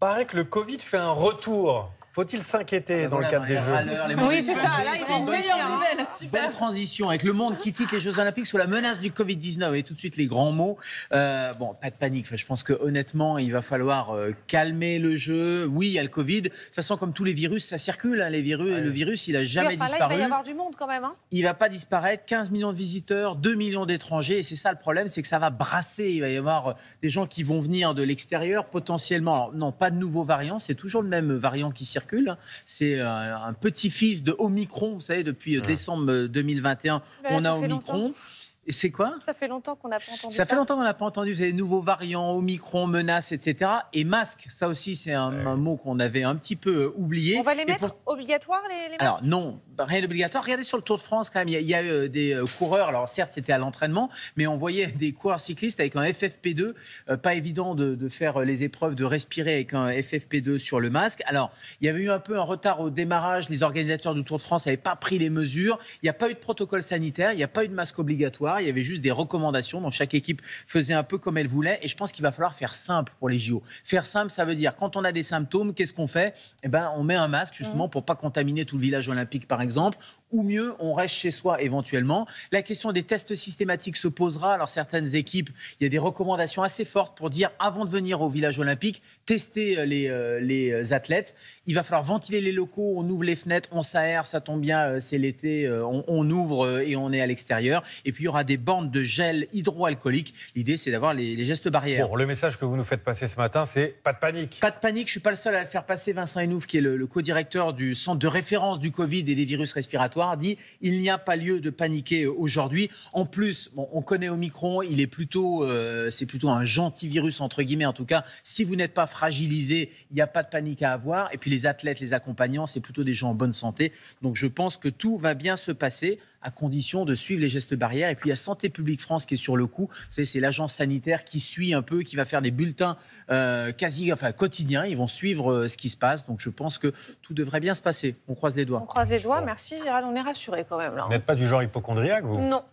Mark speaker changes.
Speaker 1: paraît que le Covid fait un retour faut-il s'inquiéter ah bah dans le cadre des Jeux Oui, c'est ça. Là, ils une meilleure là-dessus. Bonne transition avec le monde qui tique les Jeux Olympiques sous la menace du Covid-19. Et tout de suite, les grands mots. Euh, bon, pas de panique. je pense que honnêtement, il va falloir euh, calmer le jeu. Oui, il y a le Covid. De toute façon, comme tous les virus, ça circule. Hein, les virus, Le virus, il a jamais disparu. il va y avoir du monde quand même. Hein. Il va pas disparaître. 15 millions de visiteurs, 2 millions d'étrangers. Et c'est ça le problème, c'est que ça va brasser. Il va y avoir euh, des gens qui vont venir de l'extérieur potentiellement. Alors, non, pas de nouveaux variants. C'est toujours le même variant qui circule Hein. C'est euh, un petit-fils de Omicron, vous savez, depuis euh, ah. décembre 2021, euh, on a Omicron. C'est quoi Ça fait longtemps qu'on n'a pas entendu. Ça, ça. fait longtemps qu'on n'a pas entendu. Vous nouveaux variants, Omicron, menaces, etc. Et masques, ça aussi, c'est un, mot qu'on avait un petit peu oublié. On va les mettre obligatoires, les, masques Alors, non, rien d'obligatoire. Regardez sur le Tour de France, quand même, il y a, eu des euh, coureurs. Alors, certes, c'était à l'entraînement, mais on voyait des coureurs cyclistes avec un FFP2. Euh, pas évident de, de, faire euh, les épreuves, de respirer avec un FFP2 sur le masque. Alors, il y avait eu un peu un retard au démarrage. Les organisateurs du Tour de France n'avaient pas pris les mesures. Il n'y a pas eu de protocole sanitaire, il n'y a pas eu de masque obligatoire. Il y avait juste des recommandations dont chaque équipe faisait un peu comme elle voulait. Et je pense qu'il va falloir faire simple pour les JO. Faire simple, ça veut dire quand on a des symptômes, qu'est-ce qu'on fait et eh ben, on met un masque justement mm. pour pas contaminer tout le village olympique, par exemple. Ou mieux, on reste chez soi éventuellement. La question des tests systématiques se posera. Alors certaines équipes, il y a des recommandations assez fortes pour dire avant de venir au village olympique, tester euh, les, euh, les euh, athlètes. Il va falloir ventiler les locaux. On ouvre les fenêtres, on s'aère, ça tombe bien, c'est l'été, on, ouvre et on est à l'extérieur. Et puis des bandes de gel hydroalcoolique. L'idée, c'est d'avoir les, gestes barrières. Bon, le message que vous nous faites passer ce matin, c'est pas de panique. Pas de panique. Je suis pas le seul à le faire passer. Vincent Enouf, qui est le, le co-directeur du centre de référence du Covid et des virus respiratoires, dit il n'y a pas lieu de paniquer euh, aujourd'hui. En plus, bon, on connaît Omicron, il est plutôt, euh, c'est plutôt un gentil virus entre guillemets. En tout cas, si vous n'êtes pas fragilisé, il n'y a pas de panique à avoir. Et puis les athlètes, les accompagnants, c'est plutôt des gens en bonne santé. Donc je pense que tout va bien se passer à condition de suivre les gestes barrières. Et puis il y a Santé publique France qui est sur le coup. C'est l'agence sanitaire qui suit un peu, qui va faire des bulletins euh, quasi, enfin, quotidiens. Ils vont suivre euh, ce qui se passe. Donc je pense que tout devrait bien se passer. On croise les doigts. On croise les doigts. Merci Gérald. On est rassuré quand même. Là, Vous n'êtes pas du genre hypochondriaque, vous Non.